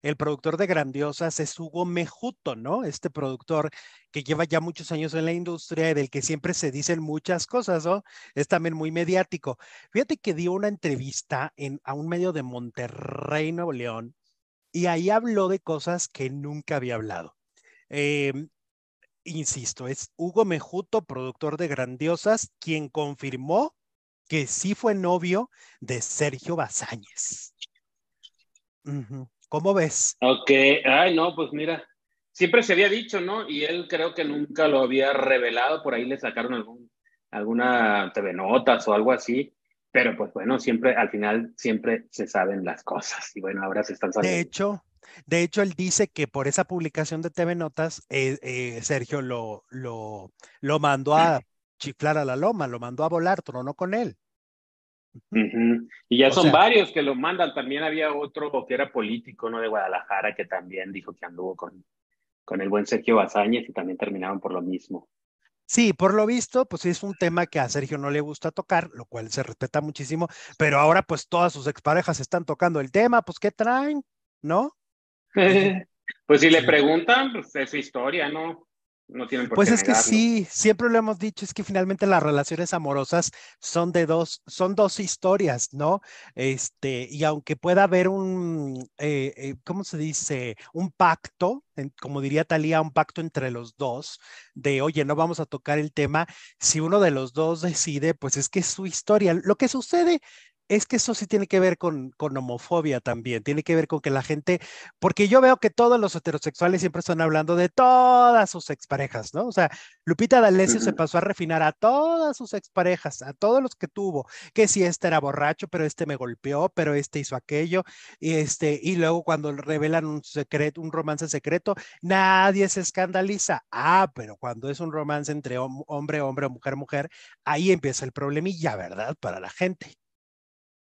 El productor de Grandiosas es Hugo Mejuto, ¿no? Este productor que lleva ya muchos años en la industria y del que siempre se dicen muchas cosas, ¿no? Es también muy mediático. Fíjate que dio una entrevista a un medio de Monterrey, Nuevo León, y ahí habló de cosas que nunca había hablado. Em, insisto, es Hugo Mejuto, productor de Grandiosas, quien confirmó que sí fue novio de Sergio Bazáñez. ¿Cómo ves? Ok, ay, no, pues mira, siempre se había dicho, ¿no? Y él creo que nunca lo había revelado, por ahí le sacaron algún, alguna TV Notas o algo así, pero pues bueno, siempre, al final, siempre se saben las cosas y bueno, ahora se están sabiendo. De hecho, de hecho, él dice que por esa publicación de TV Notas, eh, eh, Sergio lo, lo, lo mandó a chiflar a la loma, lo mandó a volar, tronó con él. Y ya son varios que lo mandan. También había otro que era político, ¿no? De Guadalajara, que también dijo que anduvo con, con el buen Sergio Bazañez y también terminaron por lo mismo. Sí, por lo visto, pues es un tema que a Sergio no le gusta tocar, lo cual se respeta muchísimo, pero ahora pues todas sus exparejas están tocando el tema, pues ¿qué traen? ¿No? pues si le preguntan, pues es historia, ¿no? pues es que sí, siempre lo hemos dicho, es que finalmente las relaciones amorosas son de dos, son dos historias, ¿no? Este, y aunque pueda haber un, eh, eh, ¿cómo se dice? Un pacto, como diría Talía, un pacto entre los dos, de, oye, no vamos a tocar el tema, si uno de los dos decide, pues es que es su historia. Lo que sucede es que eso sí tiene que ver con, con, homofobia también, tiene que ver con que la gente, porque yo veo que todos los heterosexuales siempre están hablando de todas sus exparejas, ¿no? O sea, Lupita D'Alessio se pasó a refinar a todas sus exparejas, a todos los que tuvo, que si este era borracho, pero este me golpeó, pero este hizo aquello, y este, y luego cuando revelan un secreto, un romance secreto, nadie se escandaliza. Ah, pero cuando es un romance entre hombre, hombre o mujer, mujer, ahí empieza el problema y ya ¿verdad? Para la gente.